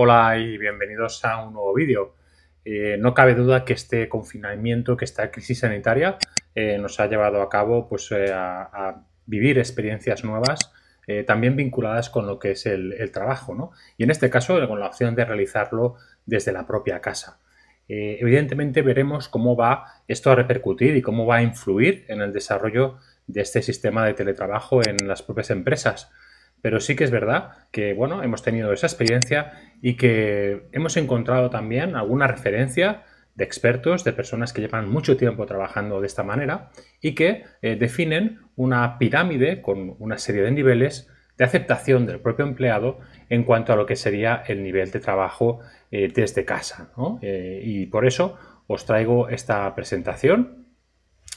Hola y bienvenidos a un nuevo vídeo. Eh, no cabe duda que este confinamiento, que esta crisis sanitaria eh, nos ha llevado a cabo pues, eh, a, vivir experiencias nuevas, también vinculadas con lo que es el, el trabajo, ¿no? y en este caso con la opción de realizarlo desde la propia casa. evidentemente veremos cómo va esto a repercutir y cómo va a influir en el desarrollo de este sistema de teletrabajo en las propias empresas. Pero sí que es verdad que, bueno, hemos tenido esa experiencia y que hemos encontrado también alguna referencia de expertos, de personas que llevan mucho tiempo trabajando de esta manera y que eh, definen una pirámide con una serie de niveles de aceptación del propio empleado en cuanto a lo que sería el nivel de trabajo eh, desde casa. Eh, y por eso os traigo esta presentación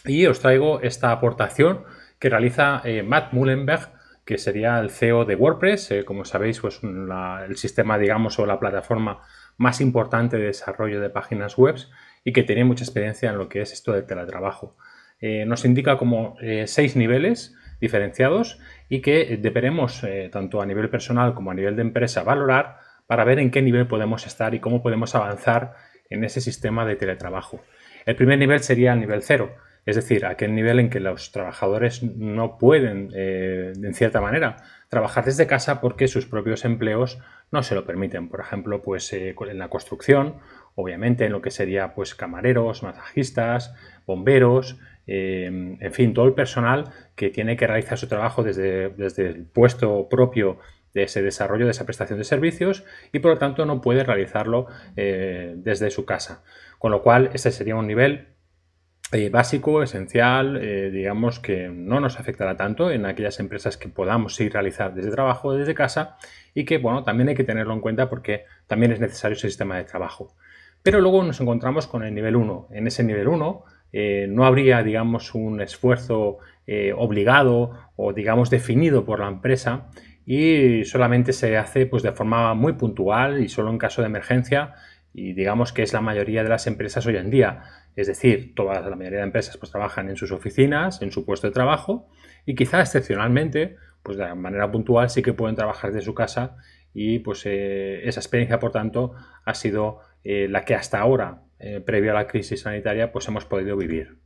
y os traigo esta aportación que realiza Matt Mullenberg que sería el CEO de WordPress. Eh, como sabéis, pues el sistema, digamos, o la plataforma más importante de desarrollo de páginas web y que tiene mucha experiencia en lo que es esto del teletrabajo. Eh, nos indica como eh, seis niveles diferenciados y que deberemos, tanto a nivel personal como a nivel de empresa, valorar para ver en qué nivel podemos estar y cómo podemos avanzar en ese sistema de teletrabajo. El primer nivel sería el nivel cero, es decir, aquel nivel en que los trabajadores no pueden, eh, en cierta manera, trabajar desde casa porque sus propios empleos no se lo permiten. Por ejemplo, pues eh, en la construcción, obviamente, en lo que sería pues camareros, masajistas, bomberos, eh, en fin, todo el personal que tiene que realizar su trabajo desde, el puesto propio de ese desarrollo, de esa prestación de servicios y por lo tanto no puede realizarlo desde su casa. Con lo cual, ese sería un nivel eh, básico, esencial, eh, digamos que no nos afectará tanto en aquellas empresas que podamos realizar desde trabajo, desde casa y que, bueno, también hay que tenerlo en cuenta porque también es necesario ese sistema de trabajo. Pero luego nos encontramos con el nivel 1. En ese nivel 1 eh, no habría, digamos, un esfuerzo obligado o, digamos, definido por la empresa y solamente se hace pues, de forma muy puntual y solo en caso de emergencia y digamos que es la mayoría de las empresas hoy en día. Es decir, toda la mayoría de empresas pues trabajan en sus oficinas, en su puesto de trabajo y quizá excepcionalmente, pues de manera puntual sí que pueden trabajar desde su casa y pues eh, esa experiencia por tanto ha sido eh, la que hasta ahora, eh, previo a la crisis sanitaria, pues hemos podido vivir.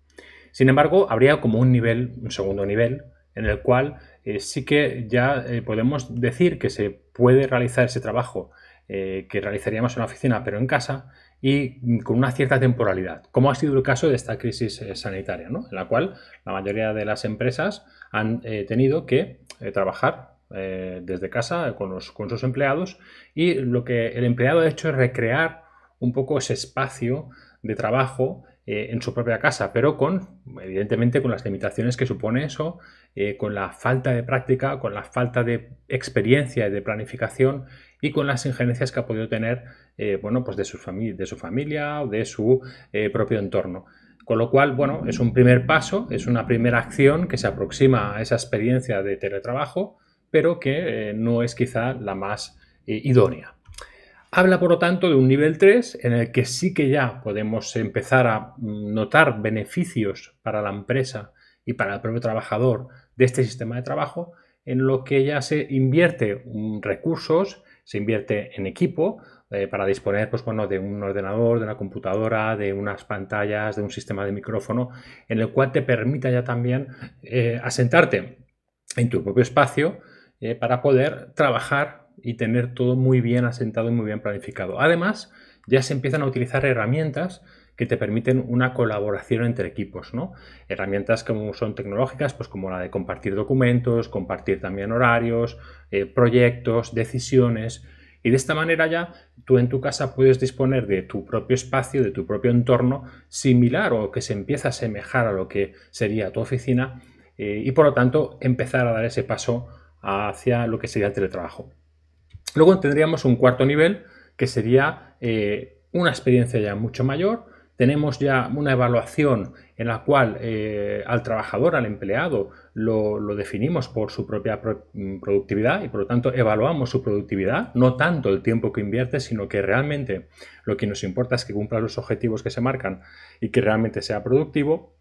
Sin embargo, habría como un nivel, un segundo nivel, en el cual sí que ya podemos decir que se puede realizar ese trabajo eh, que realizaríamos en la oficina, pero en casa, y con una cierta temporalidad, como ha sido el caso de esta crisis eh, sanitaria, en la cual la mayoría de las empresas han eh, tenido que trabajar desde casa con, con sus empleados y lo que el empleado ha hecho es recrear un poco ese espacio de trabajo eh, en su propia casa, pero con, evidentemente, con las limitaciones que supone eso, eh, con la falta de práctica, con la falta de experiencia y de planificación y con las injerencias que ha podido tener, eh, bueno, pues de su, de su familia o de su propio entorno. Con lo cual, bueno, es un primer paso, es una primera acción que se aproxima a esa experiencia de teletrabajo, pero que no es quizá la más idónea. Habla, por lo tanto, de un nivel 3 en el que sí que ya podemos empezar a notar beneficios para la empresa y para el propio trabajador de este sistema de trabajo, en lo que ya se invierte recursos, se invierte en equipo eh, para disponer pues, de un ordenador, de una computadora, de unas pantallas, de un sistema de micrófono, en el cual te permita ya también eh, asentarte en tu propio espacio eh, para poder trabajar y tener todo muy bien asentado y muy bien planificado. Además, ya se empiezan a utilizar herramientas que te permiten una colaboración entre equipos, ¿no? Herramientas como son tecnológicas, pues como la de compartir documentos, compartir también horarios, eh, proyectos, decisiones. Y de esta manera ya tú en tu casa puedes disponer de tu propio espacio, de tu propio entorno similar o que se empieza a asemejar a lo que sería tu oficina eh, y por lo tanto empezar a dar ese paso hacia lo que sería el teletrabajo. Luego tendríamos un cuarto nivel que sería eh, una experiencia ya mucho mayor. Tenemos ya una evaluación en la cual eh, al trabajador, al empleado, lo, definimos por su propia mm, productividad y por lo tanto evaluamos su productividad, no tanto el tiempo que invierte, sino que realmente lo que nos importa es que cumpla los objetivos que se marcan y que realmente sea productivo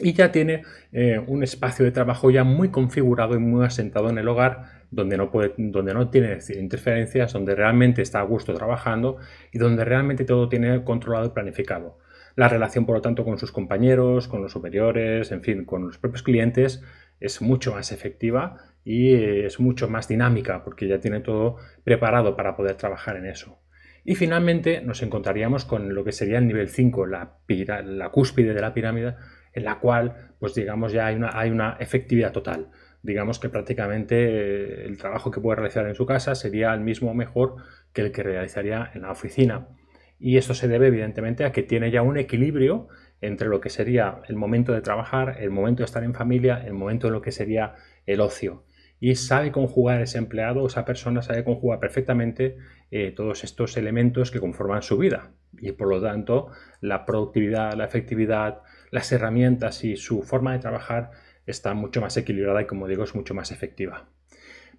y ya tiene eh, un espacio de trabajo ya muy configurado y muy asentado en el hogar, donde no, donde no tiene interferencias, donde realmente está a gusto trabajando y donde realmente todo tiene controlado y planificado. La relación, por lo tanto, con sus compañeros, con los superiores, en fin, con los propios clientes, es mucho más efectiva y eh, es mucho más dinámica porque ya tiene todo preparado para poder trabajar en eso. Y finalmente nos encontraríamos con lo que sería el nivel 5, la cúspide de la pirámide, en la cual, pues digamos, ya hay una, efectividad total. Digamos que prácticamente eh, el trabajo que puede realizar en su casa sería el mismo o mejor que el que realizaría en la oficina. Y esto se debe evidentemente a que tiene ya un equilibrio entre lo que sería el momento de trabajar, el momento de estar en familia, el momento de lo que sería el ocio. Y sabe conjugar ese empleado, esa persona sabe conjugar perfectamente eh, todos estos elementos que conforman su vida. Y por lo tanto, la productividad, la efectividad, las herramientas y su forma de trabajar está mucho más equilibrada y como digo es mucho más efectiva.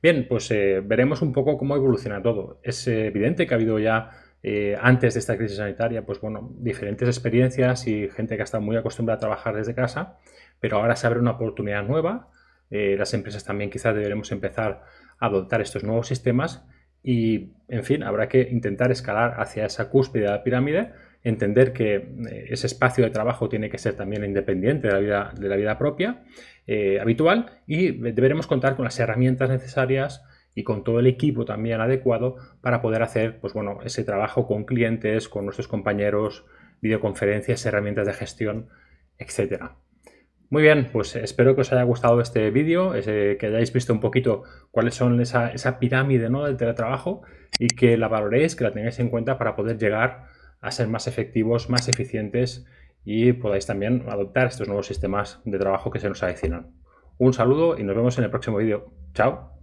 Bien, pues eh, veremos un poco cómo evoluciona todo. Es evidente que ha habido ya eh, antes de esta crisis sanitaria, pues bueno, diferentes experiencias y gente que ha estado muy acostumbrada a trabajar desde casa, pero ahora se abre una oportunidad nueva. Eh, las empresas también quizás deberemos empezar a adoptar estos nuevos sistemas y, en fin, habrá que intentar escalar hacia esa cúspide de la pirámide entender que eh, ese espacio de trabajo tiene que ser también independiente de la vida, de la vida propia, eh, habitual, y deberemos contar con las herramientas necesarias y con todo el equipo también adecuado para poder hacer pues bueno, ese trabajo con clientes, con nuestros compañeros, videoconferencias, herramientas de gestión, etc. Muy bien, pues espero que os haya gustado este vídeo, que hayáis visto un poquito cuáles son esa, pirámide ¿no? del teletrabajo y que la valoréis, que la tengáis en cuenta para poder llegar a ser más efectivos, más eficientes y podáis también adoptar estos nuevos sistemas de trabajo que se nos adicionan. Un saludo y nos vemos en el próximo vídeo. Chao.